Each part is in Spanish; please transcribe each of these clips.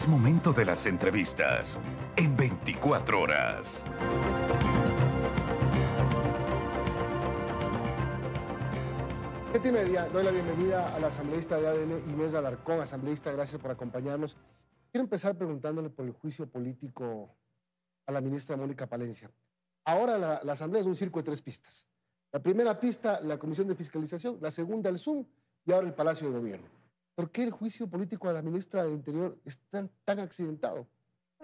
Es momento de las entrevistas en 24 horas. Siete y media, doy la bienvenida a la asambleísta de ADN Inés Alarcón. Asambleísta, gracias por acompañarnos. Quiero empezar preguntándole por el juicio político a la ministra Mónica Palencia. Ahora la, la asamblea es un circo de tres pistas. La primera pista, la Comisión de Fiscalización, la segunda, el Zoom y ahora el Palacio de Gobierno. ¿Por qué el juicio político a la ministra del Interior es tan, tan accidentado?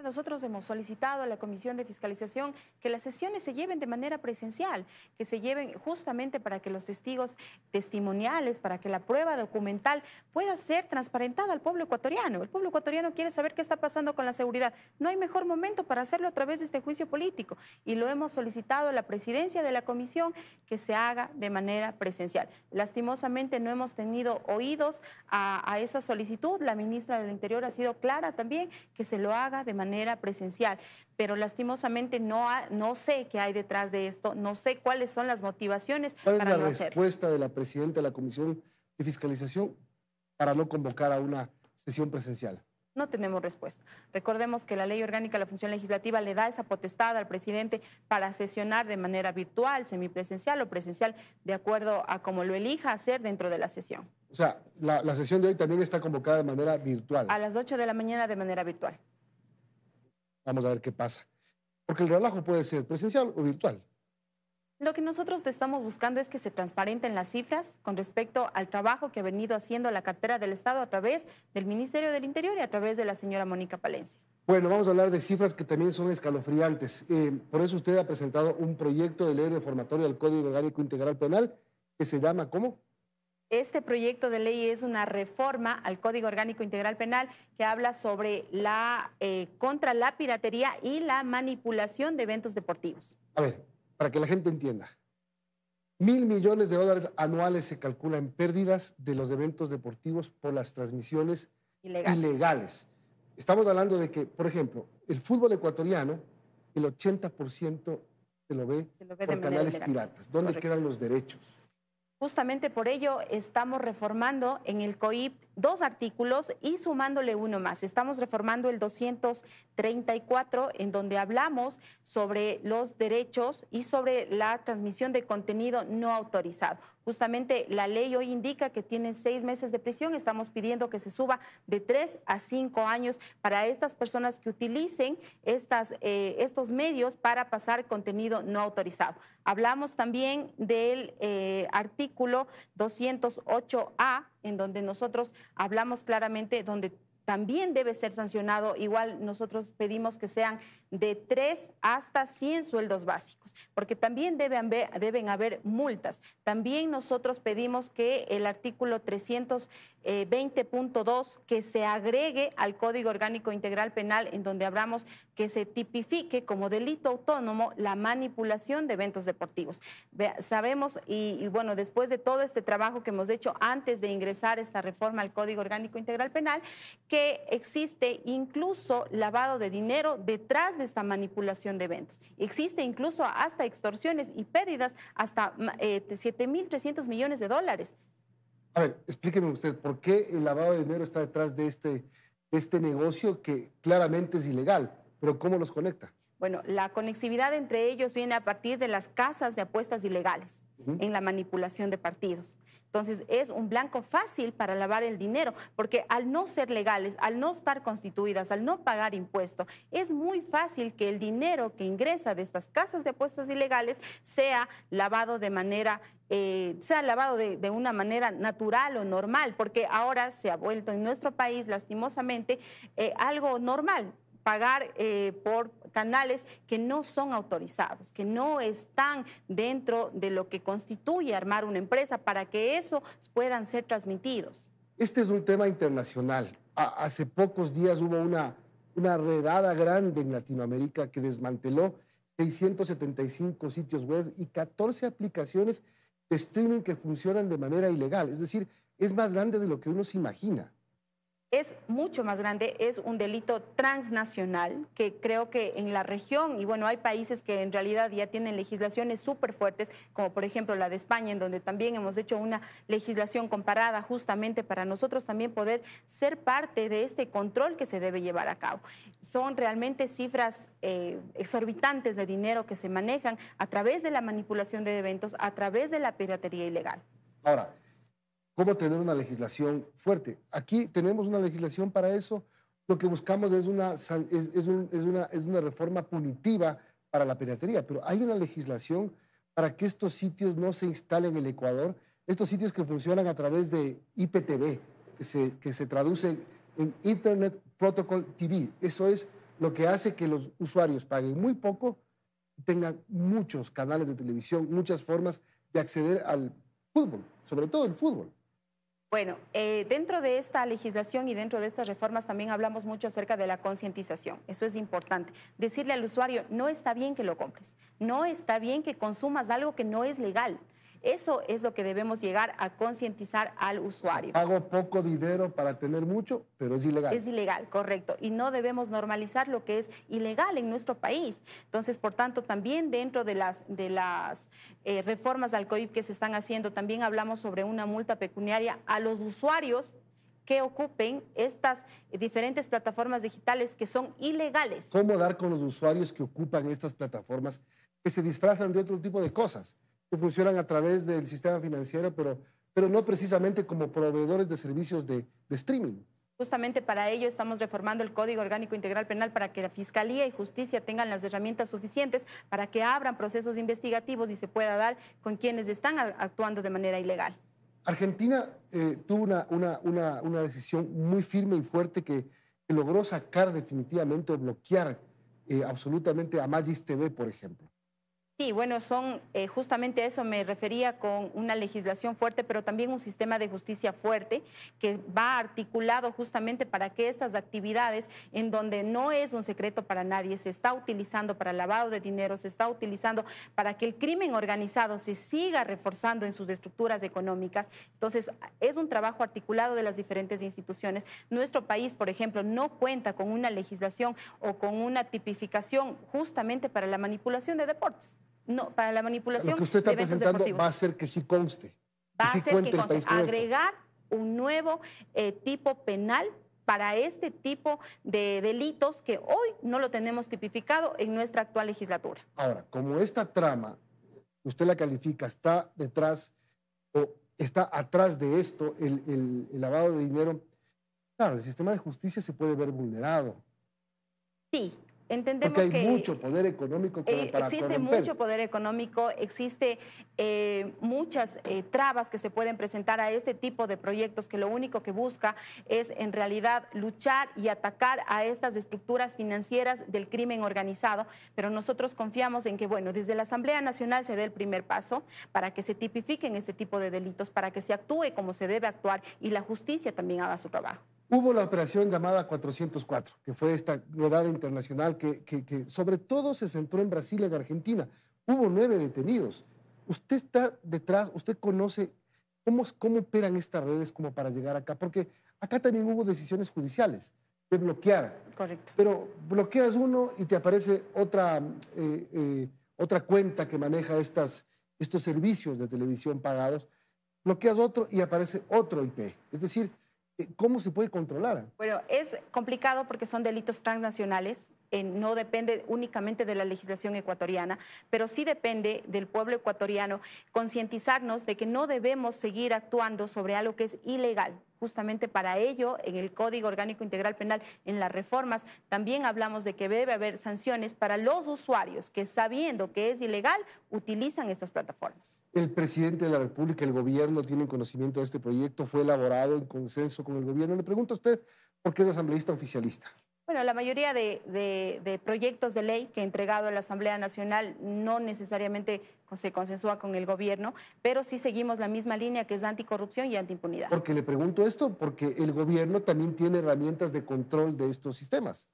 nosotros hemos solicitado a la Comisión de Fiscalización que las sesiones se lleven de manera presencial, que se lleven justamente para que los testigos testimoniales, para que la prueba documental pueda ser transparentada al pueblo ecuatoriano. El pueblo ecuatoriano quiere saber qué está pasando con la seguridad. No hay mejor momento para hacerlo a través de este juicio político y lo hemos solicitado a la presidencia de la comisión que se haga de manera presencial. Lastimosamente no hemos tenido oídos a, a esa solicitud. La ministra del Interior ha sido clara también que se lo haga de manera presencial, pero lastimosamente no, no sé qué hay detrás de esto, no sé cuáles son las motivaciones. ¿Cuál es la respuesta de la presidenta de la Comisión de Fiscalización para no convocar a una sesión presencial? no tenemos respuesta. Recordemos que la ley orgánica de la función legislativa le da esa potestad al presidente para sesionar de manera virtual, semipresencial o presencial, de acuerdo a como lo elija hacer dentro de la sesión. O sea, la, la sesión de hoy también está convocada de manera virtual. A las 8 de la mañana de manera virtual. Vamos a ver qué pasa. Porque el relajo puede ser presencial o virtual. Lo que nosotros estamos buscando es que se transparenten las cifras con respecto al trabajo que ha venido haciendo la cartera del Estado a través del Ministerio del Interior y a través de la señora Mónica Palencia. Bueno, vamos a hablar de cifras que también son escalofriantes. Eh, por eso usted ha presentado un proyecto de ley reformatorio al Código Orgánico Integral Penal que se llama ¿cómo? Este proyecto de ley es una reforma al Código Orgánico Integral Penal que habla sobre la eh, contra la piratería y la manipulación de eventos deportivos. A ver, para que la gente entienda, mil millones de dólares anuales se calcula en pérdidas de los eventos deportivos por las transmisiones ilegales. Estamos hablando de que, por ejemplo, el fútbol ecuatoriano, el 80% se lo ve, por canales piratas. ¿Dónde quedan los derechos? Justamente por ello estamos reformando en el COIP dos artículos y sumándole uno más. Estamos reformando el 234 en donde hablamos sobre los derechos y sobre la transmisión de contenido no autorizado. Justamente la ley hoy indica que tienen seis meses de prisión. Estamos pidiendo que se suba de tres a cinco años para estas personas que utilicen estas, eh, estos medios para pasar contenido no autorizado. Hablamos también del eh, artículo 208A, en donde nosotros hablamos claramente, donde también debe ser sancionado. Igual nosotros pedimos que sean de 3 hasta 100 sueldos básicos, porque también deben haber, deben haber multas. También nosotros pedimos que el artículo 320.2 eh, que se agregue al Código Orgánico Integral Penal en donde hablamos que se tipifique como delito autónomo la manipulación de eventos deportivos. Sabemos, y bueno, después de todo este trabajo que hemos hecho antes de ingresar esta reforma al Código Orgánico Integral Penal, que existe incluso lavado de dinero detrás de esta manipulación de eventos. Existe incluso hasta extorsiones y pérdidas hasta eh, 7.300 millones de dólares. A ver, explíqueme usted, ¿por qué el lavado de dinero está detrás de este, de este negocio que claramente es ilegal? Pero ¿cómo los conecta? Bueno, la conectividad entre ellos viene a partir de las casas de apuestas ilegales en la manipulación de partidos. Entonces, es un blanco fácil para lavar el dinero, porque al no ser legales, al no estar constituidas, al no pagar impuesto, es muy fácil que el dinero que ingresa de estas casas de apuestas ilegales sea lavado de manera eh, lavado de, una manera natural o normal, porque ahora se ha vuelto en nuestro país, lastimosamente, eh, algo normal pagar eh, por canales que no son autorizados, que no están dentro de lo que constituye armar una empresa para que eso puedan ser transmitidos. Este es un tema internacional. hace pocos días hubo una, una redada grande en Latinoamérica que desmanteló 675 sitios web y 14 aplicaciones de streaming que funcionan de manera ilegal. Es decir, es más grande de lo que uno se imagina es mucho más grande, es un delito transnacional que creo que en la región, y bueno, hay países que en realidad ya tienen legislaciones súper fuertes, como por ejemplo la de España, en donde también hemos hecho una legislación comparada justamente para nosotros también poder ser parte de este control que se debe llevar a cabo. Son realmente cifras eh, exorbitantes de dinero que se manejan a través de la manipulación de eventos, a través de la piratería ilegal. Ahora, cómo tener una legislación fuerte. Aquí tenemos una legislación para eso. Lo que buscamos es una, es, es, una, es una reforma punitiva para la piratería, pero hay una legislación para que estos sitios no se instalen en el Ecuador, estos sitios que funcionan a través de IPTV, que se, que se traduce en Internet Protocol TV. Eso es lo que hace que los usuarios paguen muy poco y tengan muchos canales de televisión, muchas formas de acceder al fútbol, sobre todo el fútbol. Bueno, eh, dentro de esta legislación y dentro de estas reformas también hablamos mucho acerca de la concientización. Eso es importante. Decirle al usuario, no está bien que lo compres, no está bien que consumas algo que no es legal. Eso es lo que debemos llegar a concientizar al usuario. Pago poco dinero para tener mucho, pero es ilegal. Es ilegal, correcto. Y no debemos normalizar lo que es ilegal en nuestro país. Entonces, por tanto, también dentro de las, eh, reformas al COIP que se están haciendo, también hablamos sobre una multa pecuniaria a los usuarios que ocupen estas diferentes plataformas digitales que son ilegales. ¿Cómo dar con los usuarios que ocupan estas plataformas que se disfrazan de otro tipo de cosas? que funcionan a través del sistema financiero, pero, pero no precisamente como proveedores de servicios de, streaming. Justamente para ello estamos reformando el Código Orgánico Integral Penal para que la Fiscalía y Justicia tengan las herramientas suficientes para que abran procesos investigativos y se pueda dar con quienes están actuando de manera ilegal. Argentina eh, tuvo una, decisión muy firme y fuerte que, logró sacar definitivamente o bloquear eh, absolutamente a Magis TV, por ejemplo. Sí, bueno, son eh, justamente eso me refería con una legislación fuerte, pero también un sistema de justicia fuerte que va articulado justamente para que estas actividades, en donde no es un secreto para nadie, se está utilizando para lavado de dinero, se está utilizando para que el crimen organizado se siga reforzando en sus estructuras económicas. Entonces, es un trabajo articulado de las diferentes instituciones. Nuestro país, por ejemplo, no cuenta con una legislación o con una tipificación justamente para la manipulación de deportes. No, para la manipulación. Lo que usted está presentando va a ser que sí conste. Va a ser que conste. Agregar un nuevo eh, tipo penal para este tipo de delitos que hoy no lo tenemos tipificado en nuestra actual legislatura. Ahora, como esta trama, usted la califica, está detrás o está atrás de esto el, el lavado de dinero, claro, el sistema de justicia se puede ver vulnerado. Sí, Entendemos hay mucho poder económico eh, existe mucho poder económico, existe eh, muchas eh, trabas que se pueden presentar a este tipo de proyectos que lo único que busca es en realidad luchar y atacar a estas estructuras financieras del crimen organizado. Pero nosotros confiamos en que bueno desde la Asamblea Nacional se dé el primer paso para que se tipifiquen este tipo de delitos, para que se actúe como se debe actuar y la justicia también haga su trabajo. Hubo la operación llamada 404, que fue esta novedad internacional que, sobre todo se centró en Brasil y en Argentina. Hubo nueve detenidos. Usted está detrás, usted conoce cómo, cómo operan estas redes como para llegar acá, porque acá también hubo decisiones judiciales de bloquear. Correcto. Pero bloqueas uno y te aparece otra, eh, eh, otra cuenta que maneja estas, estos servicios de televisión pagados, bloqueas otro y aparece otro IP. Es decir, ¿Cómo se puede controlar? Bueno, es complicado porque son delitos transnacionales, eh, no depende únicamente de la legislación ecuatoriana, pero sí depende del pueblo ecuatoriano concientizarnos de que no debemos seguir actuando sobre algo que es ilegal. Justamente para ello, en el Código Orgánico Integral Penal, en las reformas, también hablamos de que debe haber sanciones para los usuarios que, sabiendo que es ilegal, utilizan estas plataformas. El presidente de la República, el gobierno, tiene conocimiento de este proyecto, fue elaborado en consenso con el gobierno. Le pregunto a usted, ¿por qué es asambleísta oficialista? Bueno, la mayoría de, proyectos de ley que he entregado a la Asamblea Nacional no necesariamente se consensúa con el gobierno, pero sí seguimos la misma línea que es anticorrupción y antiimpunidad. Porque le pregunto esto, porque el gobierno también tiene herramientas de control de estos sistemas.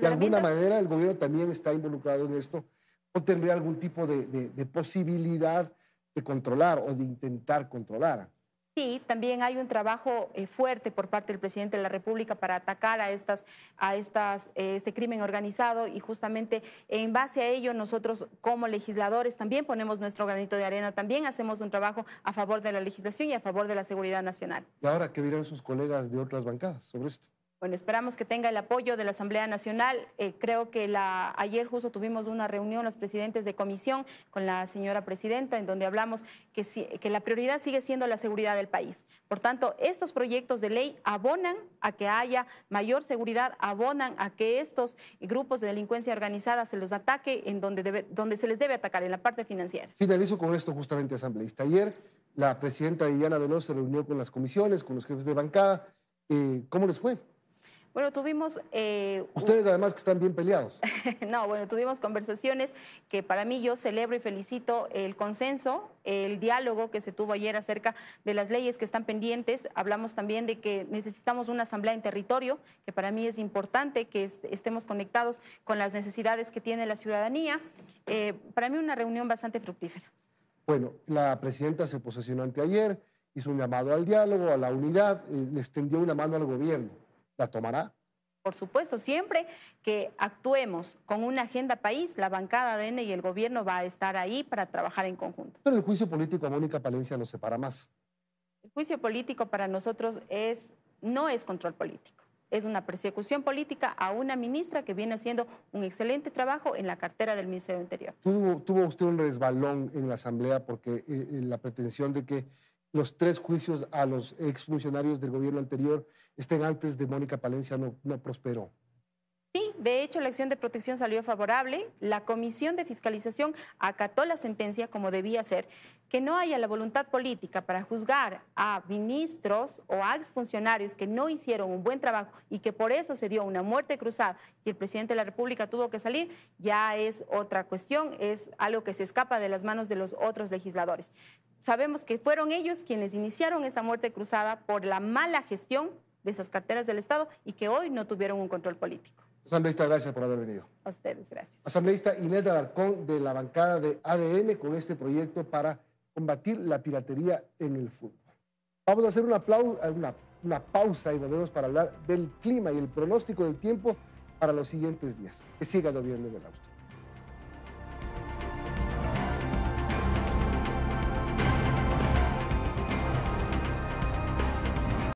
de alguna manera el gobierno también está involucrado en esto o tendría algún tipo de, de posibilidad de controlar o de intentar controlar. Sí, también hay un trabajo eh, fuerte por parte del presidente de la República para atacar a estas, a estas, eh, este crimen organizado y justamente en base a ello nosotros como legisladores también ponemos nuestro granito de arena, también hacemos un trabajo a favor de la legislación y a favor de la seguridad nacional. ¿Y ahora qué dirán sus colegas de otras bancadas sobre esto? Bueno, esperamos que tenga el apoyo de la Asamblea Nacional. Eh, creo que la, ayer justo tuvimos una reunión los presidentes de comisión con la señora presidenta en donde hablamos que, que la prioridad sigue siendo la seguridad del país. Por tanto, estos proyectos de ley abonan a que haya mayor seguridad, abonan a que estos grupos de delincuencia organizada se los ataque en donde, donde se les debe atacar, en la parte financiera. Finalizo con esto justamente, asambleísta. Ayer la presidenta Viviana Veloz se reunió con las comisiones, con los jefes de bancada. Eh, ¿Cómo les fue? Bueno, tuvimos... Eh, Ustedes además que están bien peleados. no, bueno, tuvimos conversaciones que para mí yo celebro y felicito el consenso, el diálogo que se tuvo ayer acerca de las leyes que están pendientes. Hablamos también de que necesitamos una asamblea en territorio, que para mí es importante que estemos conectados con las necesidades que tiene la ciudadanía. Eh, para mí una reunión bastante fructífera. Bueno, la presidenta se posesionó anteayer, hizo un llamado al diálogo, a la unidad, eh, le extendió una mano al gobierno ¿La tomará? Por supuesto, siempre que actuemos con una agenda país, la bancada ADN y el gobierno va a estar ahí para trabajar en conjunto. Pero el juicio político a Mónica Palencia nos separa más. El juicio político para nosotros es, no es control político, es una persecución política a una ministra que viene haciendo un excelente trabajo en la cartera del Ministerio del Interior. Tuvo, usted un resbalón en la Asamblea porque eh, la pretensión de que los tres juicios a los exfuncionarios del gobierno anterior estén antes de Mónica Palencia no, prosperó. Sí, de hecho la acción de protección salió favorable, la Comisión de Fiscalización acató la sentencia como debía ser que no haya la voluntad política para juzgar a ministros o a exfuncionarios que no hicieron un buen trabajo y que por eso se dio una muerte cruzada y el presidente de la República tuvo que salir, ya es otra cuestión, es algo que se escapa de las manos de los otros legisladores. Sabemos que fueron ellos quienes iniciaron esta muerte cruzada por la mala gestión de esas carteras del Estado y que hoy no tuvieron un control político. Asambleísta, gracias por haber venido. ustedes, gracias. Asambleísta Inés Alarcón de la bancada de ADN con este proyecto para combatir la piratería en el fútbol. Vamos a hacer una, pausa y volvemos para hablar del clima y el pronóstico del tiempo para los siguientes días. Que siga lloviendo en el Austria.